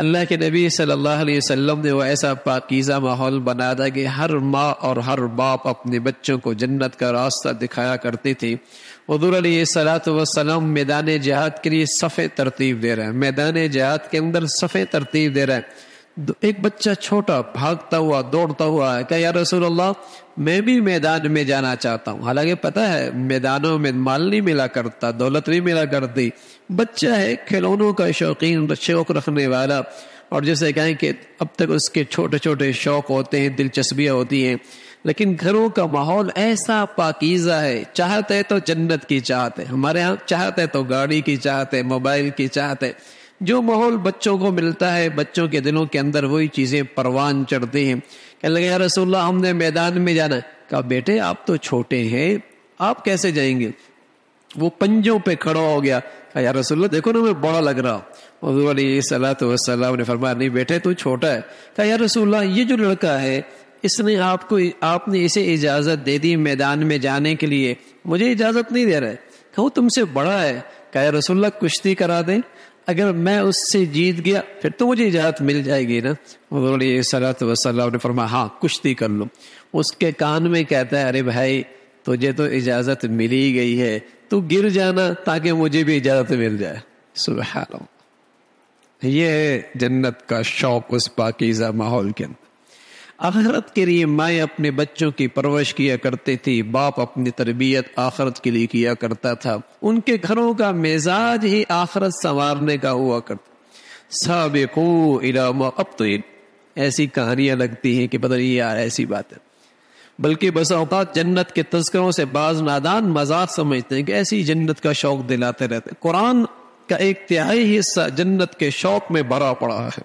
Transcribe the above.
अल्लाह के नबी सल्लल्लाहु अलैहि वसल्लम ने वो ऐसा पाकिज़ा माहौल बना दिया कि हर माँ और हर बाप अपने बच्चों को जन्नत का रास्ता दिखाया करती थी उदूर सलात मैदान जहाद के लिए सफ़े तरतीब दे रहे हैं मैदान जहाद के अंदर सफ़े तरतीब दे रहे हैं एक बच्चा छोटा भागता हुआ दौड़ता हुआ है क्या यार रसूल अल्लाह मैं भी मैदान में जाना चाहता हूँ हालांकि पता है मैदानों में माल नहीं मिला करता दौलत नहीं मिला करती बच्चा है खिलौनों का शौकीन शौक रखने वाला और जैसे कहें कि अब तक उसके छोटे छोटे शौक होते हैं दिलचस्पियाँ होती हैं लेकिन घरों का माहौल ऐसा पाकिजा है चाहते तो जन्नत की चाहते हमारे यहाँ चाहते तो गाड़ी की चाहते मोबाइल की चाहते जो माहौल बच्चों को मिलता है बच्चों के दिलों के अंदर वही चीज़ें परवान चढ़ते हैं कहने लगे यार रसोल्ला हमने मैदान में जाना कहा बेटे आप तो छोटे हैं आप कैसे जाएंगे वो पंजों पे खड़ा हो गया कहा यार रसोल्ला देखो ना मैं बड़ा लग रहा हूँ तो सलाह ने फरमाया नहीं बेटे तू छोटा है कहा यार रसोल्ला ये जो लड़का है इसने आपको आपने इसे इजाज़त दे दी मैदान में जाने के लिए मुझे इजाज़त नहीं दे रहा है कहो तुमसे बड़ा है कहा रसोल्ला कुश्ती करा दें अगर मैं उससे जीत गया फिर तो मुझे इजाज़त मिल जाएगी ना उन्होंने सलात वसल्लम ने फरमा हाँ कुश्ती कर लो उसके कान में कहता है अरे भाई तुझे तो इजाज़त मिल ही गई है तू गिर जाना ताकि मुझे भी इजाज़त मिल जाए सुबह ये है जन्नत का शौक उस पाकिज़ा माहौल के अंदर आखरत के लिए माएँ अपने बच्चों की परवरिश किया करती थी बाप अपनी तरबियत आखरत के लिए किया करता था उनके घरों का मिजाज ही आखरत संवारने का हुआ करता सबको अब तो ऐसी कहानियां लगती हैं कि पता नहीं यार ऐसी बात है बल्कि बस अवतात जन्नत के तस्करों से बाज नादान मजाक समझते हैं कि ऐसी जन्नत का शौक दिलाते रहते कुरान का एक तिहाई हिस्सा जन्नत के शौक में भरा पड़ा है